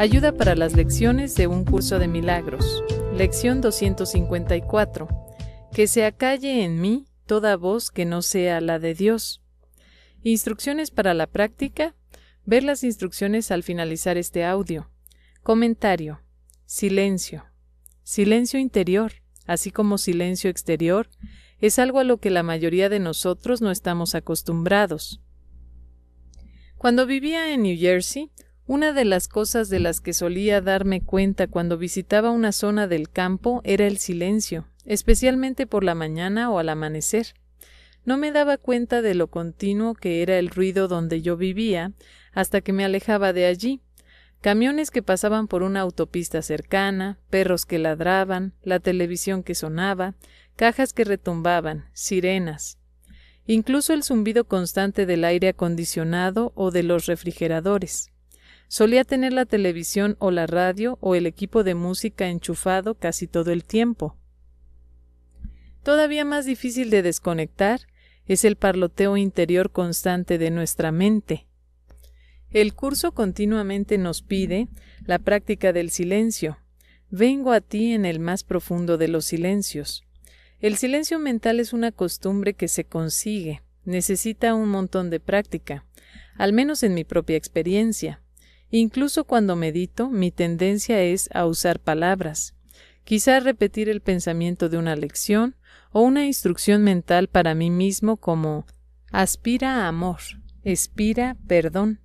Ayuda para las lecciones de un curso de milagros. Lección 254. Que se acalle en mí toda voz que no sea la de Dios. Instrucciones para la práctica. Ver las instrucciones al finalizar este audio. Comentario. Silencio. Silencio interior, así como silencio exterior, es algo a lo que la mayoría de nosotros no estamos acostumbrados. Cuando vivía en New Jersey, una de las cosas de las que solía darme cuenta cuando visitaba una zona del campo era el silencio, especialmente por la mañana o al amanecer. No me daba cuenta de lo continuo que era el ruido donde yo vivía hasta que me alejaba de allí. Camiones que pasaban por una autopista cercana, perros que ladraban, la televisión que sonaba, cajas que retumbaban, sirenas. Incluso el zumbido constante del aire acondicionado o de los refrigeradores. Solía tener la televisión o la radio o el equipo de música enchufado casi todo el tiempo. Todavía más difícil de desconectar es el parloteo interior constante de nuestra mente. El curso continuamente nos pide la práctica del silencio. Vengo a ti en el más profundo de los silencios. El silencio mental es una costumbre que se consigue, necesita un montón de práctica, al menos en mi propia experiencia. Incluso cuando medito, mi tendencia es a usar palabras, quizá repetir el pensamiento de una lección o una instrucción mental para mí mismo como aspira a amor, expira perdón.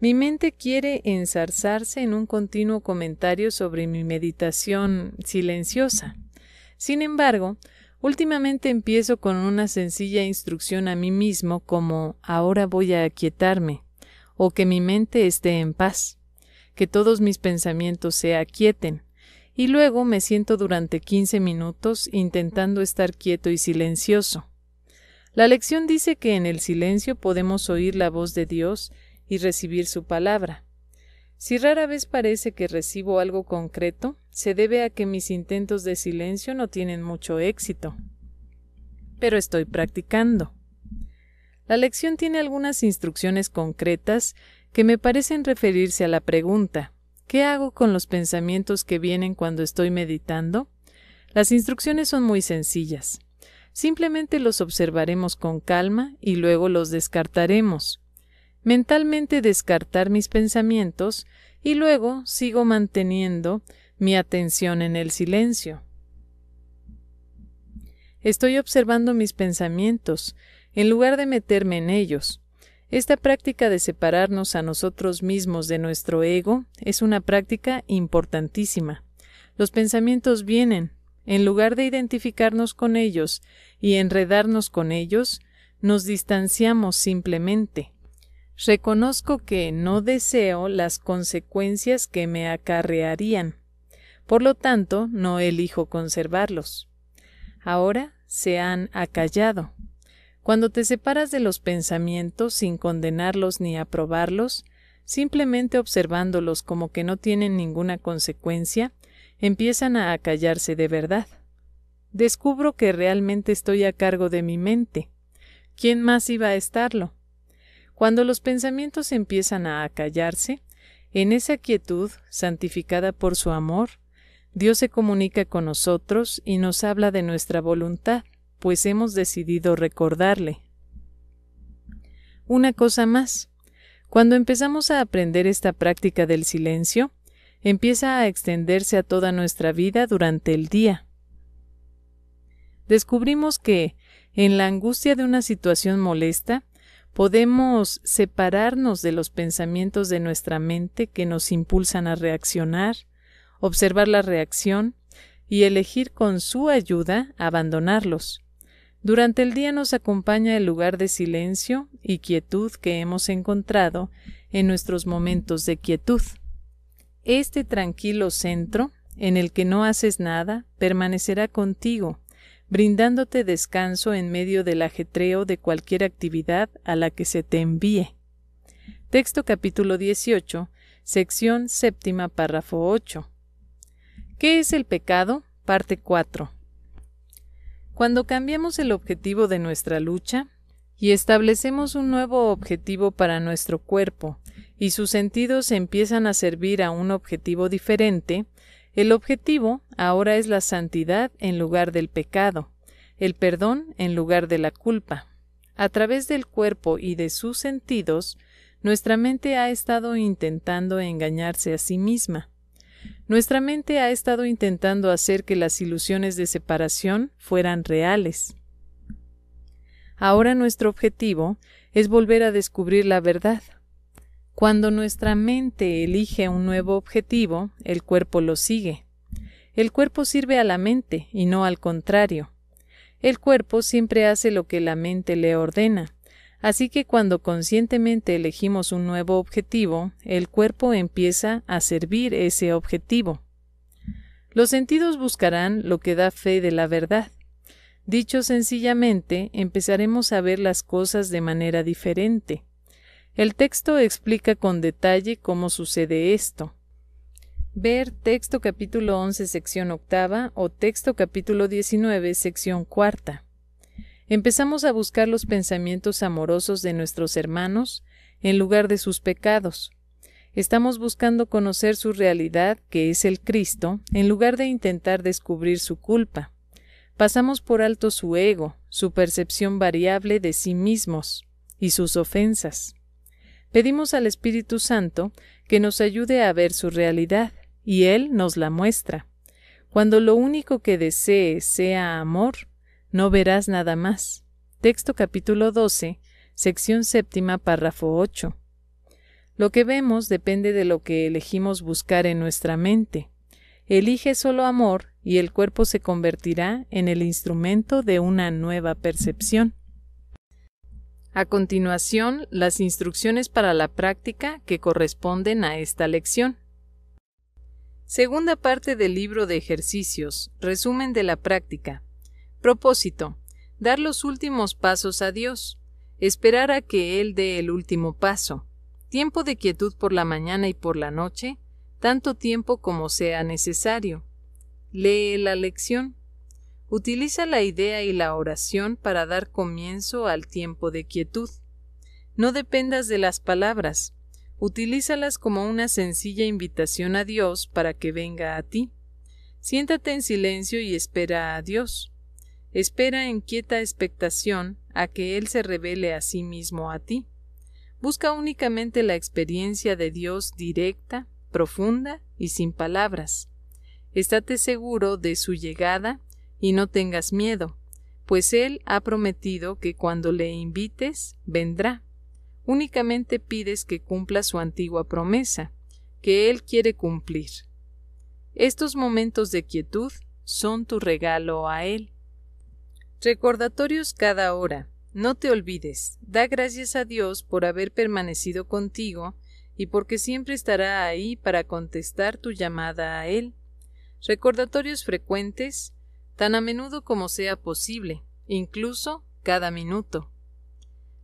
Mi mente quiere ensarzarse en un continuo comentario sobre mi meditación silenciosa. Sin embargo, últimamente empiezo con una sencilla instrucción a mí mismo como ahora voy a aquietarme o que mi mente esté en paz, que todos mis pensamientos se aquieten, y luego me siento durante 15 minutos intentando estar quieto y silencioso. La lección dice que en el silencio podemos oír la voz de Dios y recibir su palabra. Si rara vez parece que recibo algo concreto, se debe a que mis intentos de silencio no tienen mucho éxito. Pero estoy practicando. La lección tiene algunas instrucciones concretas que me parecen referirse a la pregunta ¿Qué hago con los pensamientos que vienen cuando estoy meditando? Las instrucciones son muy sencillas. Simplemente los observaremos con calma y luego los descartaremos. Mentalmente descartar mis pensamientos y luego sigo manteniendo mi atención en el silencio. Estoy observando mis pensamientos, en lugar de meterme en ellos. Esta práctica de separarnos a nosotros mismos de nuestro ego es una práctica importantísima. Los pensamientos vienen, en lugar de identificarnos con ellos y enredarnos con ellos, nos distanciamos simplemente. Reconozco que no deseo las consecuencias que me acarrearían. Por lo tanto, no elijo conservarlos ahora se han acallado. Cuando te separas de los pensamientos sin condenarlos ni aprobarlos, simplemente observándolos como que no tienen ninguna consecuencia, empiezan a acallarse de verdad. Descubro que realmente estoy a cargo de mi mente. ¿Quién más iba a estarlo? Cuando los pensamientos empiezan a acallarse, en esa quietud, santificada por su amor, Dios se comunica con nosotros y nos habla de nuestra voluntad, pues hemos decidido recordarle. Una cosa más. Cuando empezamos a aprender esta práctica del silencio, empieza a extenderse a toda nuestra vida durante el día. Descubrimos que, en la angustia de una situación molesta, podemos separarnos de los pensamientos de nuestra mente que nos impulsan a reaccionar, observar la reacción y elegir con su ayuda abandonarlos. Durante el día nos acompaña el lugar de silencio y quietud que hemos encontrado en nuestros momentos de quietud. Este tranquilo centro, en el que no haces nada, permanecerá contigo, brindándote descanso en medio del ajetreo de cualquier actividad a la que se te envíe. Texto capítulo 18, sección séptima, párrafo 8. ¿Qué es el pecado? Parte 4. Cuando cambiamos el objetivo de nuestra lucha y establecemos un nuevo objetivo para nuestro cuerpo y sus sentidos empiezan a servir a un objetivo diferente, el objetivo ahora es la santidad en lugar del pecado, el perdón en lugar de la culpa. A través del cuerpo y de sus sentidos, nuestra mente ha estado intentando engañarse a sí misma nuestra mente ha estado intentando hacer que las ilusiones de separación fueran reales. Ahora nuestro objetivo es volver a descubrir la verdad. Cuando nuestra mente elige un nuevo objetivo, el cuerpo lo sigue. El cuerpo sirve a la mente y no al contrario. El cuerpo siempre hace lo que la mente le ordena. Así que cuando conscientemente elegimos un nuevo objetivo, el cuerpo empieza a servir ese objetivo. Los sentidos buscarán lo que da fe de la verdad. Dicho sencillamente, empezaremos a ver las cosas de manera diferente. El texto explica con detalle cómo sucede esto. Ver texto capítulo 11 sección octava o texto capítulo 19 sección cuarta empezamos a buscar los pensamientos amorosos de nuestros hermanos en lugar de sus pecados. Estamos buscando conocer su realidad, que es el Cristo, en lugar de intentar descubrir su culpa. Pasamos por alto su ego, su percepción variable de sí mismos y sus ofensas. Pedimos al Espíritu Santo que nos ayude a ver su realidad, y Él nos la muestra. Cuando lo único que desee sea amor, no verás nada más. Texto capítulo 12, sección séptima, párrafo 8. Lo que vemos depende de lo que elegimos buscar en nuestra mente. Elige solo amor y el cuerpo se convertirá en el instrumento de una nueva percepción. A continuación, las instrucciones para la práctica que corresponden a esta lección. Segunda parte del libro de ejercicios, resumen de la práctica, Propósito. Dar los últimos pasos a Dios. Esperar a que Él dé el último paso. Tiempo de quietud por la mañana y por la noche, tanto tiempo como sea necesario. Lee la lección. Utiliza la idea y la oración para dar comienzo al tiempo de quietud. No dependas de las palabras, utilízalas como una sencilla invitación a Dios para que venga a ti. Siéntate en silencio y espera a Dios. Espera en quieta expectación a que Él se revele a sí mismo a ti. Busca únicamente la experiencia de Dios directa, profunda y sin palabras. Estate seguro de su llegada y no tengas miedo, pues Él ha prometido que cuando le invites, vendrá. Únicamente pides que cumpla su antigua promesa, que Él quiere cumplir. Estos momentos de quietud son tu regalo a Él. Recordatorios cada hora. No te olvides. Da gracias a Dios por haber permanecido contigo y porque siempre estará ahí para contestar tu llamada a Él. Recordatorios frecuentes, tan a menudo como sea posible, incluso cada minuto.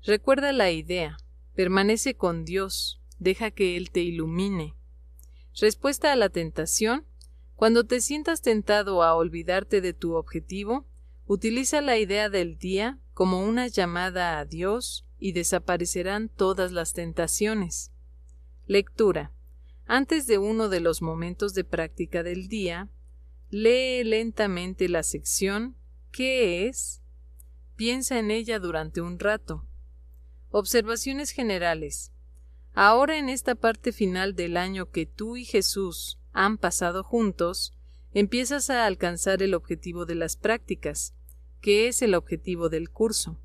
Recuerda la idea. Permanece con Dios. Deja que Él te ilumine. Respuesta a la tentación. Cuando te sientas tentado a olvidarte de tu objetivo, Utiliza la idea del día como una llamada a Dios y desaparecerán todas las tentaciones. Lectura. Antes de uno de los momentos de práctica del día, lee lentamente la sección ¿Qué es? Piensa en ella durante un rato. Observaciones generales. Ahora en esta parte final del año que tú y Jesús han pasado juntos, empiezas a alcanzar el objetivo de las prácticas, que es el objetivo del curso.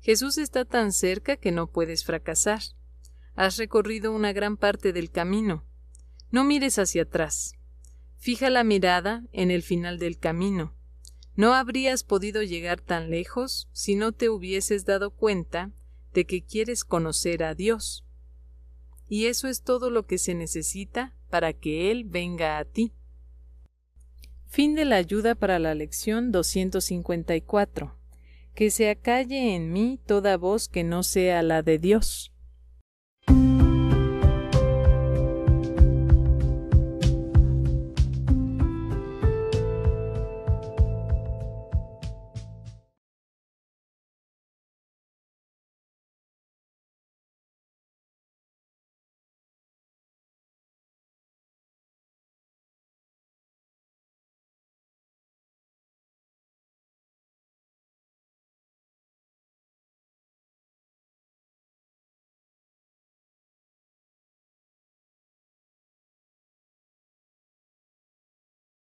Jesús está tan cerca que no puedes fracasar. Has recorrido una gran parte del camino. No mires hacia atrás. Fija la mirada en el final del camino. No habrías podido llegar tan lejos si no te hubieses dado cuenta de que quieres conocer a Dios. Y eso es todo lo que se necesita para que Él venga a ti. Fin de la ayuda para la lección 254. Que se acalle en mí toda voz que no sea la de Dios.